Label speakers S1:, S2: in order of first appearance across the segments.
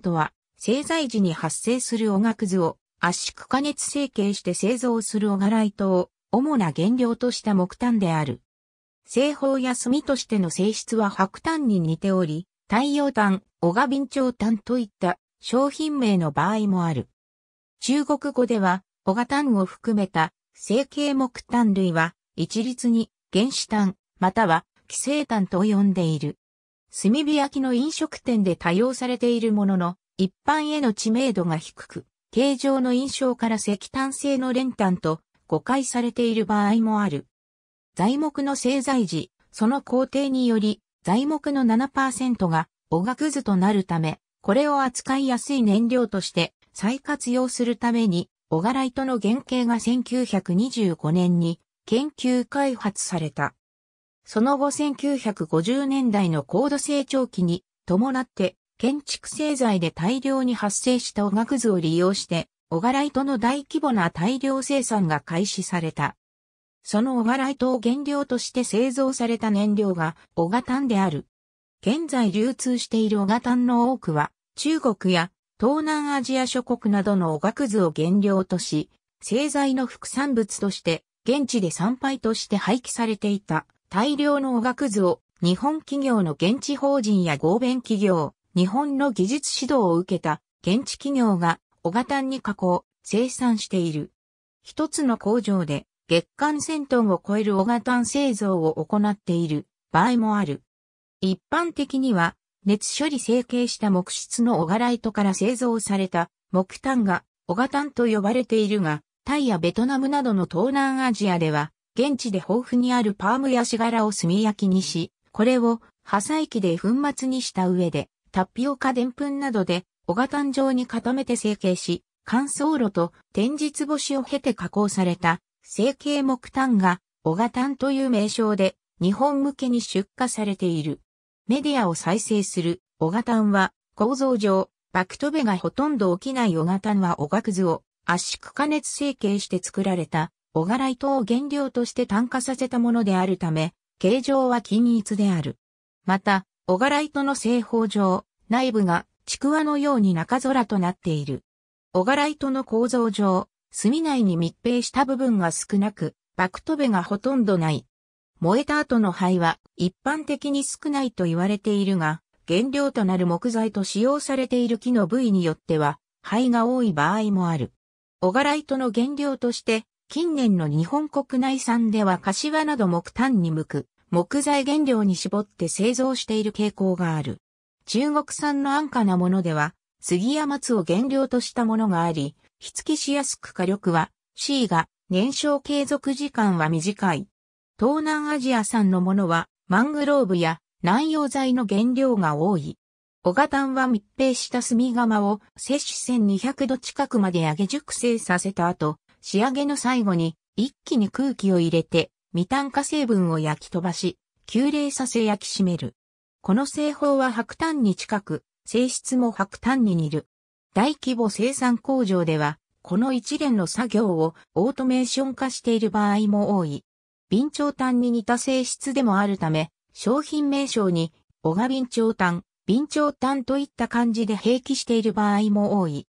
S1: とは、製材時に発生するおがくずを圧縮加熱成形して製造するおがライトを主な原料とした木炭である。製法や炭としての性質は白炭に似ており、太陽炭、小賀備長炭といった商品名の場合もある。中国語では、小賀炭を含めた成形木炭類は一律に原子炭または寄生炭と呼んでいる。炭火焼きの飲食店で多用されているものの、一般への知名度が低く、形状の印象から石炭製の練炭と誤解されている場合もある。材木の製材時、その工程により、材木の7%がおがくずとなるため、これを扱いやすい燃料として再活用するために、おガライトの原型が1925年に研究開発された。その後1950年代の高度成長期に伴って建築製材で大量に発生したおがくずを利用して、おがらいとの大規模な大量生産が開始された。そのおがらいとを原料として製造された燃料がおがたんである。現在流通しているおがたんの多くは、中国や東南アジア諸国などのおがくずを原料とし、製材の副産物として、現地で産廃として廃棄されていた大量のおがくずを日本企業の現地法人や合弁企業、日本の技術指導を受けた現地企業が小型に加工、生産している。一つの工場で月間1000トンを超える小型製造を行っている場合もある。一般的には熱処理成形した木質の小柄糸から製造された木炭が小型と呼ばれているが、タイやベトナムなどの東南アジアでは現地で豊富にあるパームやし柄を炭焼きにし、これを破砕機で粉末にした上で、タピオカでんぷんなどで、たん状に固めて成形し、乾燥炉と天日干しを経て加工された成形木炭がたんという名称で日本向けに出荷されている。メディアを再生するたんは構造上、バクトベがほとんど起きないたんはおがくずを圧縮加熱成形して作られた小柄糸を原料として炭化させたものであるため、形状は均一である。また、小柄糸の製法上、内部がちくわのように中空となっている。小柄糸の構造上、炭内に密閉した部分が少なく、バクトベがほとんどない。燃えた後の灰は一般的に少ないと言われているが、原料となる木材と使用されている木の部位によっては、灰が多い場合もある。小柄糸の原料として近年の日本国内産では柏など木炭に向く木材原料に絞って製造している傾向がある。中国産の安価なものでは、杉や松を原料としたものがあり、火付けしやすく火力は C が燃焼継続時間は短い。東南アジア産のものはマングローブや南洋材の原料が多い。小型炭は密閉した炭釜を摂氏1200度近くまで上げ熟成させた後、仕上げの最後に一気に空気を入れて未炭化成分を焼き飛ばし、急冷させ焼き締める。この製法は白炭に近く、性質も白炭に似る。大規模生産工場では、この一連の作業をオートメーション化している場合も多い。備長炭に似た性質でもあるため、商品名称に、小賀備長炭、備長炭といった感じで併記している場合も多い。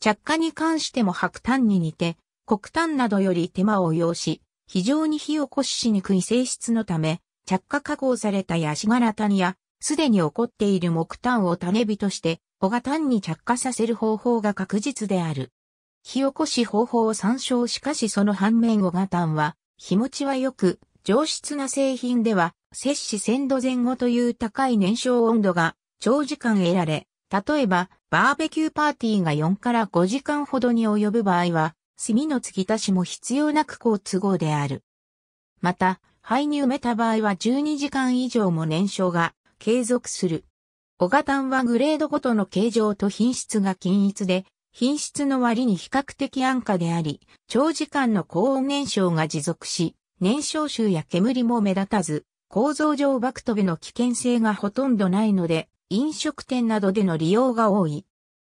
S1: 着火に関しても白炭に似て、黒炭などより手間を要し、非常に火を起こししにくい性質のため、着火加工されたヤシガラ炭や、すでに起こっている木炭を種火として、小型炭に着火させる方法が確実である。火起こし方法を参照しかしその反面小型炭は、日持ちは良く、上質な製品では、摂氏1000度前後という高い燃焼温度が長時間得られ、例えば、バーベキューパーティーが4から5時間ほどに及ぶ場合は、炭の継ぎ足しも必要なく好都合である。また、肺に埋めた場合は12時間以上も燃焼が継続する。小型炭はグレードごとの形状と品質が均一で、品質の割に比較的安価であり、長時間の高温燃焼が持続し、燃焼臭や煙も目立たず、構造上爆飛びの危険性がほとんどないので、飲食店などでの利用が多い。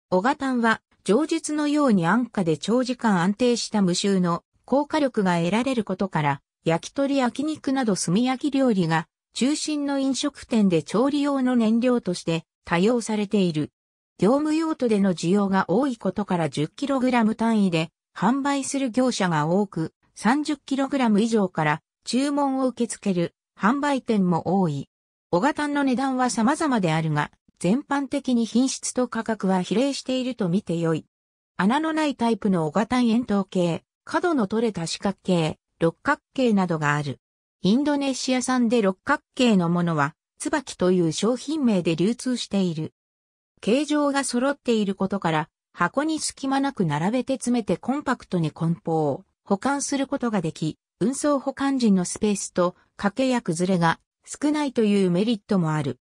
S1: 小型炭は上述のように安価で長時間安定した無臭の効果力が得られることから、焼き鳥焼肉など炭焼き料理が中心の飲食店で調理用の燃料として多用されている。業務用途での需要が多いことから 10kg 単位で販売する業者が多く、30kg 以上から注文を受け付ける販売店も多い。小型の値段は様々であるが、全般的に品質と価格は比例していると見て良い。穴のないタイプの小型円筒形、角の取れた四角形、六角形などがある。インドネシア産で六角形のものは、椿という商品名で流通している。形状が揃っていることから、箱に隙間なく並べて詰めてコンパクトに梱包、保管することができ、運送保管時のスペースと掛けや崩れが少ないというメリットもある。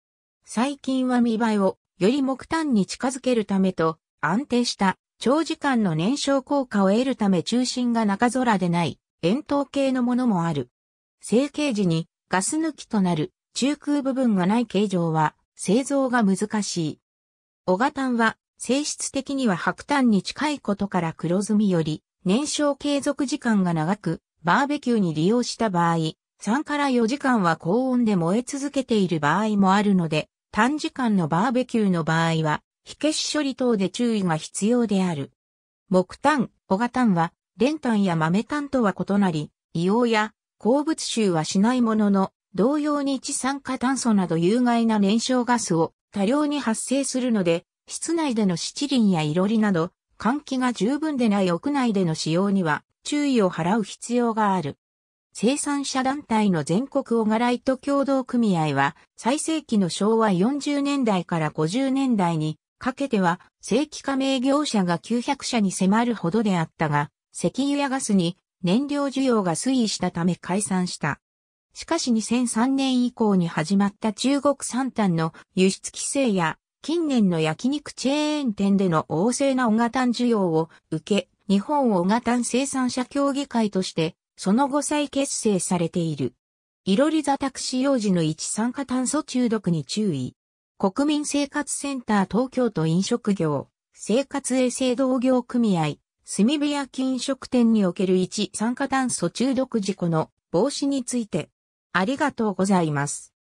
S1: 最近は見栄えをより木炭に近づけるためと安定した長時間の燃焼効果を得るため中心が中空でない円筒形のものもある。成形時にガス抜きとなる中空部分がない形状は製造が難しい。ガタンは性質的には白炭に近いことから黒ずみより燃焼継続時間が長くバーベキューに利用した場合、3から4時間は高温で燃え続けている場合もあるので、短時間のバーベキューの場合は、火消し処理等で注意が必要である。木炭、小型炭は、練炭や豆炭とは異なり、硫黄や鉱物臭はしないものの、同様に一酸化炭素など有害な燃焼ガスを多量に発生するので、室内での七輪やいろりなど、換気が十分でない屋内での使用には注意を払う必要がある。生産者団体の全国オガライと共同組合は、最盛期の昭和40年代から50年代にかけては、正規加盟業者が900社に迫るほどであったが、石油やガスに燃料需要が推移したため解散した。しかし2003年以降に始まった中国産炭の輸出規制や、近年の焼肉チェーン店での旺盛なタ型需要を受け、日本タ型生産者協議会としてその後再結成されている。いろり座タク使用時の一酸化炭素中毒に注意。国民生活センター東京都飲食業、生活衛生同業組合、炭火焼飲食店における一酸化炭素中毒事故の防止について。ありがとうございます。